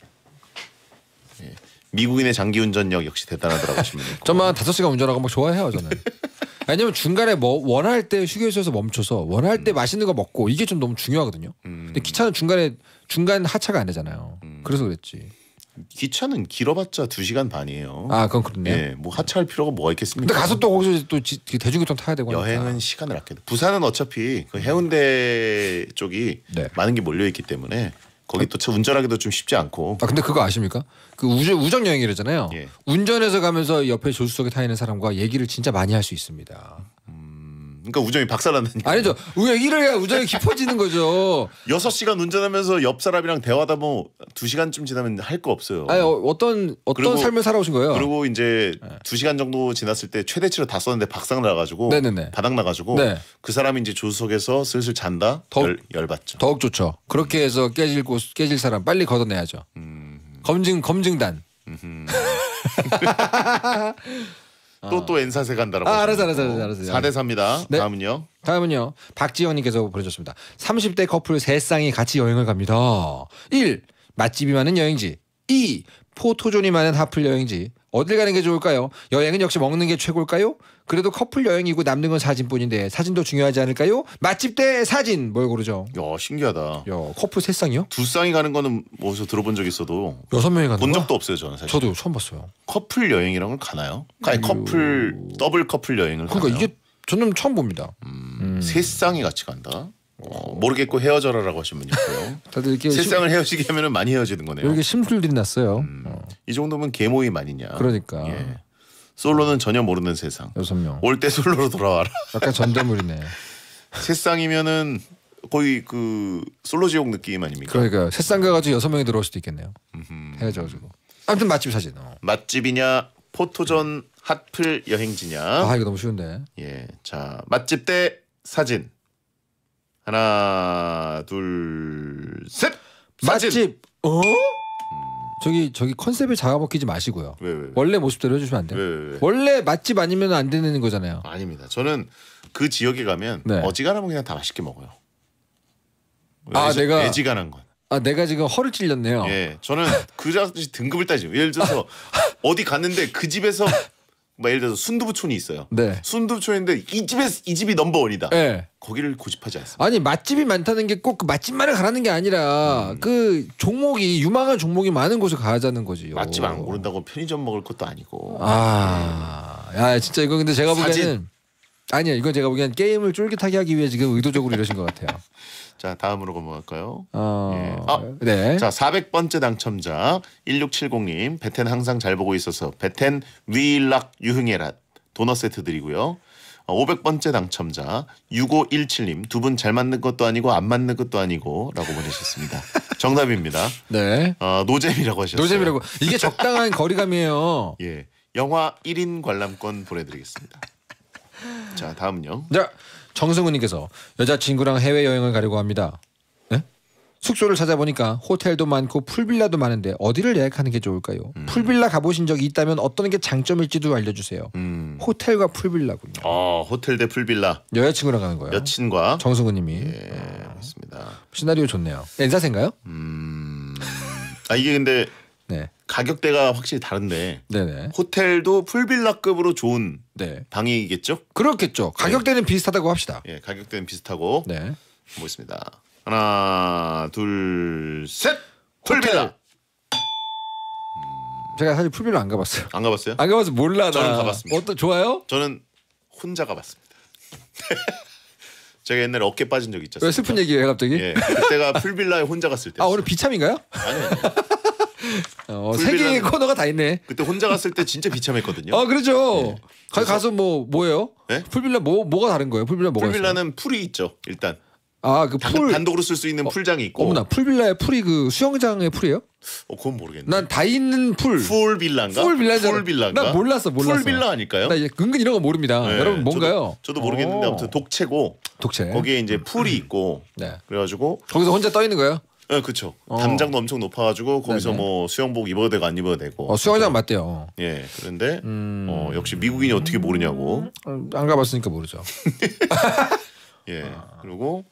예. 미국인의 장기 운전력 역시 대단하더라고 싶네요. 저만 5시간 운전하고 막 좋아해요, 저는. 왜냐면 중간에 뭐 원할 때 휴게소에서 멈춰서 원할 때 음. 맛있는 거 먹고 이게 좀 너무 중요하거든요. 음. 근데 기차는 중간에 중간 하차가 안 되잖아요. 음. 그래서 그랬지. 기차는 길어봤자 2시간 반이에요. 아, 그건 그렇네요. 예, 뭐 하차할 필요가 뭐가 있겠습니까? 근데 가서 또 거기서 또 지, 대중교통 타야 되고 여행은 시간을 아껴야 돼. 부산은 어차피 그 해운대 쪽이 네. 많은 게 몰려 있기 때문에 거기 또차 운전하기도 좀 쉽지 않고. 아 근데 그거 아십니까? 그 우정, 우정 여행이랬잖아요. 예. 운전해서 가면서 옆에 조수석에 타 있는 사람과 얘기를 진짜 많이 할 수 있습니다. 그러니까 우정이 박살난다니까. 아니죠. 우정 이래야 우정이 깊어지는 거죠. 6시간 운전하면서 옆 사람이랑 대화다 뭐 2시간쯤 지나면 할 거 없어요. 아니 어, 떤 어떤 그리고, 삶을 살아오신 거예요? 그리고 이제 네. 2시간 정도 지났을 때 최대치로 다 썼는데 박상 나 가지고 바닥 나 가지고 네. 그 사람이 이제 조수석에서 슬슬 잔다. 더욱, 열, 받죠 더욱 좋죠. 그렇게 해서 깨질 곳 깨질 사람 빨리 걷어내야죠. 음. 검증 검증단. 아. 또또엔사세 간다라고. 아, 알았어, 알았어, 알았어, 알았어. 4대 3입니다. 네. 다음은요. 다음은요. 박지영님께서 보내주셨습니다. 30대 커플 세 쌍이 같이 여행을 갑니다. 1. 맛집이 많은 여행지. 2. 포토존이 많은 하플 여행지. 어딜 가는 게 좋을까요? 여행은 역시 먹는 게 최고일까요? 그래도 커플 여행이고 남는 건 사진뿐인데 사진도 중요하지 않을까요? 맛집 대 사진 뭘 고르죠? 야 신기하다. 야 커플 세 쌍이요? 두 쌍이 가는 거는 어디서 들어본 적 있어도 여섯 명이 가는 본 거야? 적도 없어요 저는 사실. 저도 처음 봤어요. 커플 여행이란 건 가나요? 아니 커플 더블 커플 여행을 그러니까 가나요? 이게 저는 처음 봅니다. 음, 음. 세 쌍이 같이 간다. 어, 모르겠고 헤어져라라고 하신 분이 있고요. 다들 이렇게 세 쌍을 헤어지게 하면 많이 헤어지는 거네요. 여기 심술들이 났어요. 음, 어. 이 정도면 개모임 아니냐. 그러니까. 예. 솔로는 전혀 모르는 세상. 여섯 명. 올 때 솔로로 돌아와라. 약간 전대물이네. 세상이면은 거의 그 솔로 지옥 느낌 아닙니까? 그러니까 세상 가가지고 여섯 명이 들어올 수도 있겠네요. 헤어져가지고. 아무튼 맛집 사진. 어. 맛집이냐 포토전 핫플 여행지냐. 아 이거 너무 쉬운데. 예, 자 맛집 대 사진. 하나 둘 셋. 사진. 맛집. 어? 저기 저기 컨셉을 잡아먹히지 마시고요. 왜, 왜, 왜. 원래 모습대로 해주시면 안 돼요. 원래 맛집 아니면 안 되는 거잖아요. 아닙니다. 저는 그 지역에 가면 네. 어지간하면 그냥 다 맛있게 먹어요. 아 애지, 내가 애지간한 건. 아 내가 지금 허를 찔렸네요. 예, 저는 그자 등급을 따지죠. 예를 들어서 어디 갔는데 그 집에서 뭐 예를 들어서 순두부촌이 있어요. 네. 순두부촌인데 이 집에 서이 집이 넘버 원이다. 네. 예. 거기를 고집하지 않습니다. 아니 맛집이 많다는 게 꼭 그 맛집만을 가라는 게 아니라 음. 그 종목이 유망한 종목이 많은 곳을 가자는 거지 맛집 안 고른다고 편의점 먹을 것도 아니고. 아, 네. 야 진짜 이거 근데 제가 사진. 보기에는 아니야 이건 제가 보기엔 게임을 쫄깃하게 하기 위해 지금 의도적으로 이러신 것 같아요. 자 다음으로 넘어갈까요? 어... 예. 아, 아 네. 자 400번째 당첨자 1670님 베텐 항상 잘 보고 있어서 베텐 위락 유흥예랏 도넛 세트 드리고요. 500번째 어, 당첨자 6517님 두 분 잘 맞는 것도 아니고 안 맞는 것도 아니고 라고 보내셨습니다. 정답입니다. 네. 어, 노잼이라고 하셨어요. 노잼이라고. 이게 적당한 거리감이에요. 예. 영화 1인 관람권 보내드리겠습니다. 자 다음은요. 자 정승우님께서 여자친구랑 해외 여행을 가려고 합니다. 네? 숙소를 찾아보니까 호텔도 많고 풀빌라도 많은데 어디를 예약하는 게 좋을까요? 음. 풀빌라 가보신 적이 있다면 어떤 게 장점일지도 알려주세요. 음. 호텔과 풀빌라군요. 어, 호텔 대 풀빌라. 여자친구랑 가는 거예요. 여친과 정승우님이. 예, 네. 맞습니다. 시나리오 좋네요. 엔사생가요? 음. 아 이게 근데 가격대가 확실히 다른데 네네. 호텔도 풀빌라급으로 좋은 네. 방이겠죠? 그렇겠죠. 가격대는 네. 비슷하다고 합시다. 예, 가격대는 비슷하고 네. 보겠습니다. 하나, 둘, 셋. 풀빌라. 호 음. 제가 사실 풀빌라 안 가봤어요. 안 가봤어요? 안 가봐서 몰라. 저는 나. 가봤습니다. 어떤 좋아요? 저는 혼자 가봤습니다. 제가 옛날에 어깨 빠진 적 있잖아요. 슬픈 얘기예요, 갑자기? 예, 그때가 풀빌라에 혼자 갔을 때. 아 오늘 비참인가요? 아니요. 아니. 어, 세개의 코너가 다 있네. 그때 혼자 갔을 때 진짜 비참했거든요. 아 그렇죠. 네. 가서 뭐 뭐예요? 네? 풀빌라 뭐 뭐가 다른 거예요? 풀빌라 뭐가 풀빌라는 있어요? 풀이 있죠. 일단. 아그 풀. 단독으로 쓸 수 있는 어, 풀장이 있고. 어머나 풀빌라의 풀이 그 수영장의 풀이에요? 어 그건 모르겠네. 난 다 있는 풀. 풀빌라인가? 풀빌라잖아. 풀빌라인가? 나 몰랐어 몰랐어. 풀빌라 아닐까요? 나 은근 이런 거 모릅니다. 네, 여러분 뭔가요? 저도, 저도 모르겠는데 어. 아무튼 독채고. 독채. 거기에 이제 풀이 음. 있고. 네. 그래가지고 거기서 혼자 떠 있는 거예요? 네, 그렇죠. 어. 담장도 엄청 높아가지고 거기서 네네. 뭐 수영복 입어도 되고 안 입어도 되고. 어, 수영장 맞대요. 예, 그런데 음... 어, 역시 미국인이 어떻게 모르냐고. 음... 안 가봤으니까 모르죠. 예, 아... 그리고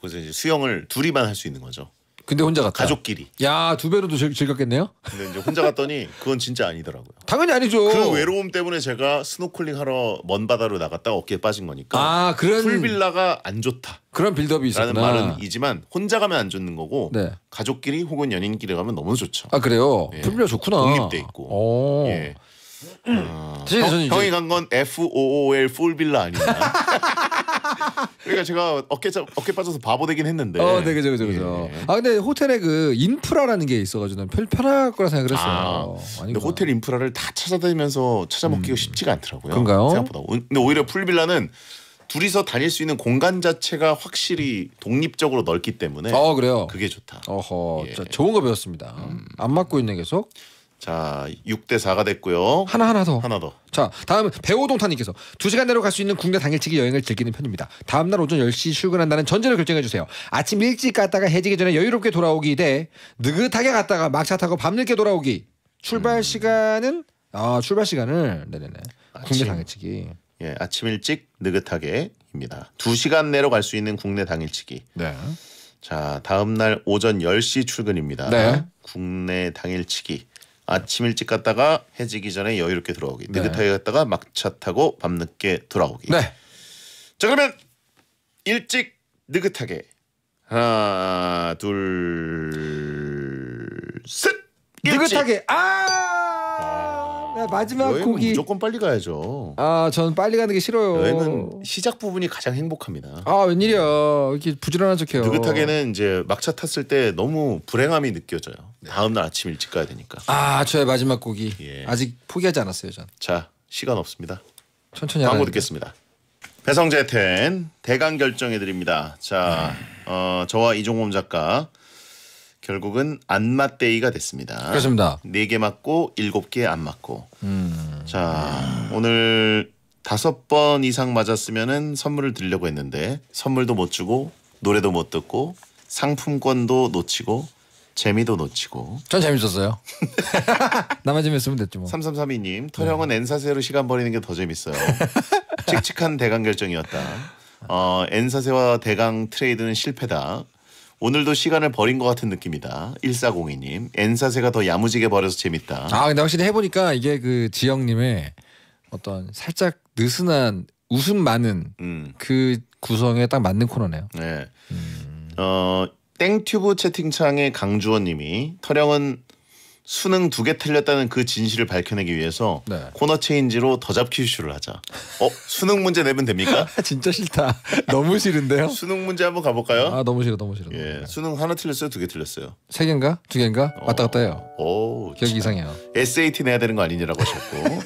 거기서 이제 수영을 둘이만 할 수 있는 거죠. 근데 혼자 갔다. 가족끼리. 야, 두 배로도 즐, 즐겁겠네요? 근데 이제 혼자 갔더니 그건 진짜 아니더라고요. 당연히 아니죠. 그 외로움 때문에 제가 스노클링 하러 먼 바다로 나갔다 가 어깨에 빠진 거니까. 아, 그런 풀빌라가 안 좋다. 그런 빌드업이 있었나 라는 말은 이지만 혼자 가면 안 좋는 거고 네. 가족끼리 혹은 연인끼리 가면 너무 좋죠. 아, 그래요. 예. 풀빌라 좋구나. 독립돼 있고. 어. 예. 음. 어, 형, 이간 건 FOOL 풀빌라 아니냐. 그러니까 제가 어깨 어깨 빠져서 바보 되긴 했는데. 어, 네, 그죠, 그죠, 그죠. 예, 예. 아 근데 호텔에 그 인프라라는 게 있어가지고 난 편, 편할 거라 생각을 했어요. 아, 근데 호텔 인프라를 다 찾아다니면서 찾아먹기가 음. 쉽지가 않더라고요. 그런가요? 생각보다. 근데 오히려 풀빌라는 둘이서 다닐 수 있는 공간 자체가 확실히 독립적으로 넓기 때문에. 어, 그래요. 그게 좋다. 어허, 예. 자, 좋은 거 배웠습니다. 음. 안 맞고 있네 계속. 자, 6대 4가 됐고요. 하나 하나 더. 하나 더. 자, 다음은 배우동탄님께서 2시간 내로 갈 수 있는 국내 당일치기 여행을 즐기는 편입니다. 다음 날 오전 10시 출근한다는 전제를 결정해 주세요. 아침 일찍 갔다가 해지기 전에 여유롭게 돌아오기 대 느긋하게 갔다가 막차 타고 밤늦게 돌아오기. 출발 음. 시간은 아, 출발 시간을 네네네. 아침. 국내 당일치기. 예, 아침 일찍 느긋하게입니다. 2시간 내로 갈 수 있는 국내 당일치기. 네. 자, 다음 날 오전 10시 출근입니다. 네. 국내 당일치기. 아침 일찍 갔다가 해지기 전에 여유롭게 돌아오기 네. 느긋하게 갔다가 막차 타고 밤늦게 돌아오기. 네. 자 그러면 일찍 느긋하게 하나 둘 셋. 느긋하게 아. 네, 마지막 여행은 곡이 무조건 빨리 가야죠. 아, 저는 빨리 가는 게 싫어요. 여행은 시작 부분이 가장 행복합니다. 아, 웬일이야. 이렇게 부지런한 척해요. 느긋하게는 이제 막차 탔을 때 너무 불행함이 느껴져요. 네. 다음 날 아침 일찍 가야 되니까. 아, 저의 마지막 곡이 예. 아직 포기하지 않았어요, 전. 자, 시간 없습니다. 천천히 광고 듣겠습니다. 배성재 텐 대강 결정해 드립니다. 자, 네. 어, 저와 이종범 작가 결국은 안맞대이가 됐습니다. 그렇습니다. 네 개 맞고 일곱 개 안 맞고. 음. 자 오늘 다섯 번 이상 맞았으면은 선물을 드리려고 했는데 선물도 못 주고 노래도 못 듣고 상품권도 놓치고 재미도 놓치고. 전 재밌었어요. 나만 재밌으면 됐지 뭐. 3332님 터형은 네. N사세로 시간 버리는 게 더 재밌어요. 칙칙한 대강 결정이었다. 어, N사세와 대강 트레이드는 실패다. 오늘도 시간을 버린 것 같은 느낌이다. 1402님. 엔사세가더 야무지게 버려서 재밌다. 아 근데 확실히 해보니까 이게 그 지영님의 어떤 살짝 느슨한 웃음 많은 음. 그 구성에 딱 맞는 코너네요. 네. 음. 어 땡튜브 채팅창에 강주원님이 터령은 수능 두 개 틀렸다는 그 진실을 밝혀내기 위해서 네. 코너 체인지로 더 잡기 이슈를 하자. 어 수능 문제 내면 됩니까? 진짜 싫다. 너무 싫은데요. 수능 문제 한번 가볼까요? 아 너무 싫어 너무 싫어. 예 너무 수능 하나 틀렸어요 두 개 틀렸어요. 세 개인가 두 개인가 어. 왔다 갔다 해요. 어, 오 기억이 이상해요. SAT 내야 되는 거 아니냐라고 하셨고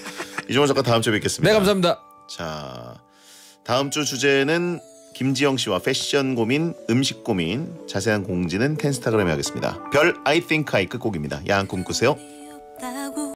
이종원 작가 다음 주에 뵙겠습니다. 네 감사합니다. 자 다음 주 주제는 김지영 씨와 패션 고민, 음식 고민, 자세한 공지는 텐스타그램에 하겠습니다. 별 I think I 끝곡입니다. 야한 꿈꾸세요. 네.